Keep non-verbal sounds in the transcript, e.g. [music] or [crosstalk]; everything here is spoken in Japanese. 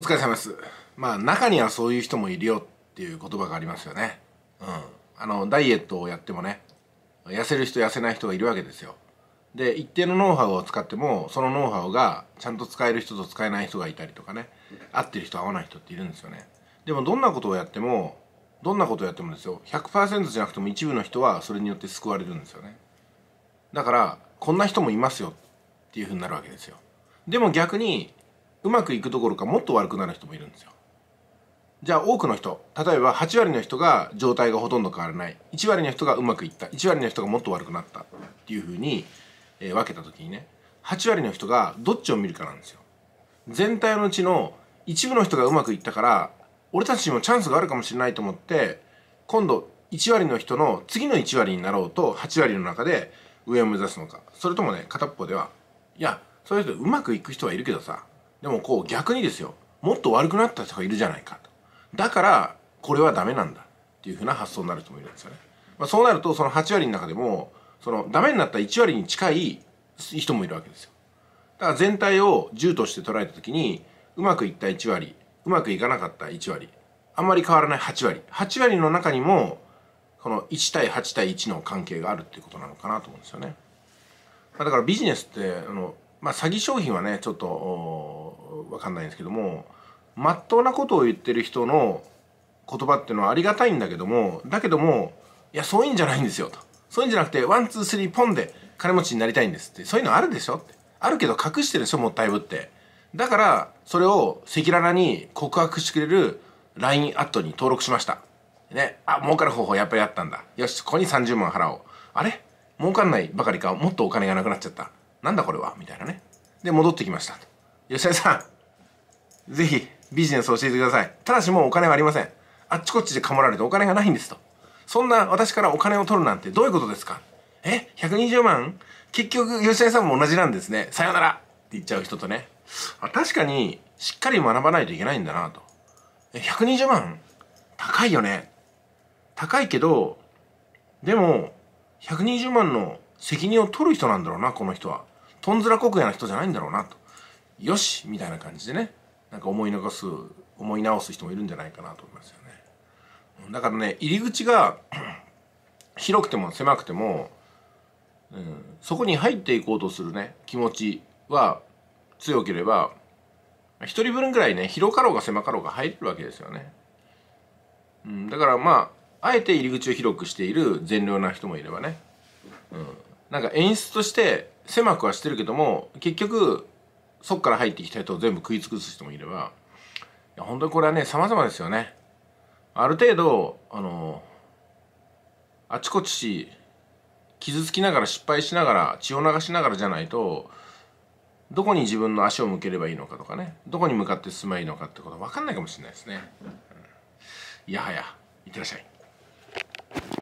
お疲れ様です。まあ中にはそういう人もいるよっていう言葉がありますよね。うん。あの、ダイエットをやってもね、痩せる人痩せない人がいるわけですよ。で、一定のノウハウを使っても、そのノウハウがちゃんと使える人と使えない人がいたりとかね、合ってる人合わない人っているんですよね。でもどんなことをやっても、どんなことをやってもですよ、100%じゃなくても一部の人はそれによって救われるんですよね。だから、こんな人もいますよっていうふうになるわけですよ。でも逆に、うまくいくどころかもっと悪くなる人もいるんですよじゃあ多くの人例えば8割の人が状態がほとんど変わらない1割の人がうまくいった1割の人がもっと悪くなったっていうふうに、えー、分けた時にね8割の人がどっちを見るかなんですよ全体のうちの一部の人がうまくいったから俺たちにもチャンスがあるかもしれないと思って今度1割の人の次の1割になろうと8割の中で上を目指すのかそれともね片っぽではいやそういう人うまくいく人はいるけどさでもこう逆にですよもっと悪くなった人がいるじゃないかとだからこれはダメなんだっていうふうな発想になる人もいるんですよね、まあ、そうなるとその8割の中でもそのダメになった1割に近い人もいるわけですよだから全体を10として捉えた時にうまくいった1割うまくいかなかった1割あんまり変わらない8割8割の中にもこの1対8対1の関係があるっていうことなのかなと思うんですよねだからビジネスってあの、まあ、詐欺商品はねちょっとわかんないんですけどもまっとうなことを言ってる人の言葉っていうのはありがたいんだけどもだけどもいやそういうんじゃないんですよとそういうんじゃなくてワンツースリーポンで金持ちになりたいんですってそういうのあるでしょってあるけど隠してるでしょもったいぶってだからそれを赤裸々に告白してくれる LINE アットに登録しましたねあ儲かる方法やっぱりあったんだよしここに30万払おうあれ儲かんないばかりかもっとお金がなくなっちゃったなんだこれはみたいなねで戻ってきましたと吉田さん、ぜひビジネス教えてください。ただしもうお金はありません。あっちこっちでかまられてお金がないんですと。そんな私からお金を取るなんてどういうことですかえ ?120 万結局吉田さんも同じなんですね。さよならって言っちゃう人とね。あ確かにしっかり学ばないといけないんだなと。え、120万高いよね。高いけど、でも、120万の責任を取る人なんだろうな、この人は。とんずら国やな人じゃないんだろうなと。よしみたいな感じでねなんか思い残す思い直す人もいるんじゃないかなと思いますよねだからね入り口が [clears throat] 広くても狭くても、うん、そこに入っていこうとするね気持ちは強ければ一人分ぐらいね広かろうが狭かろうが入れるわけですよね、うん、だからまああえて入り口を広くしている善良な人もいればね、うん、なんか演出として狭くはしてるけども結局そっから入ってきた人を全部食い尽くす人もいればいや本当にこれはね様々ですよね。ある程度あのあちこち傷つきながら失敗しながら血を流しながらじゃないとどこに自分の足を向ければいいのかとかねどこに向かって進めばいいのかってことは分かんないかもしれないですね。いやはやいってらっしゃい。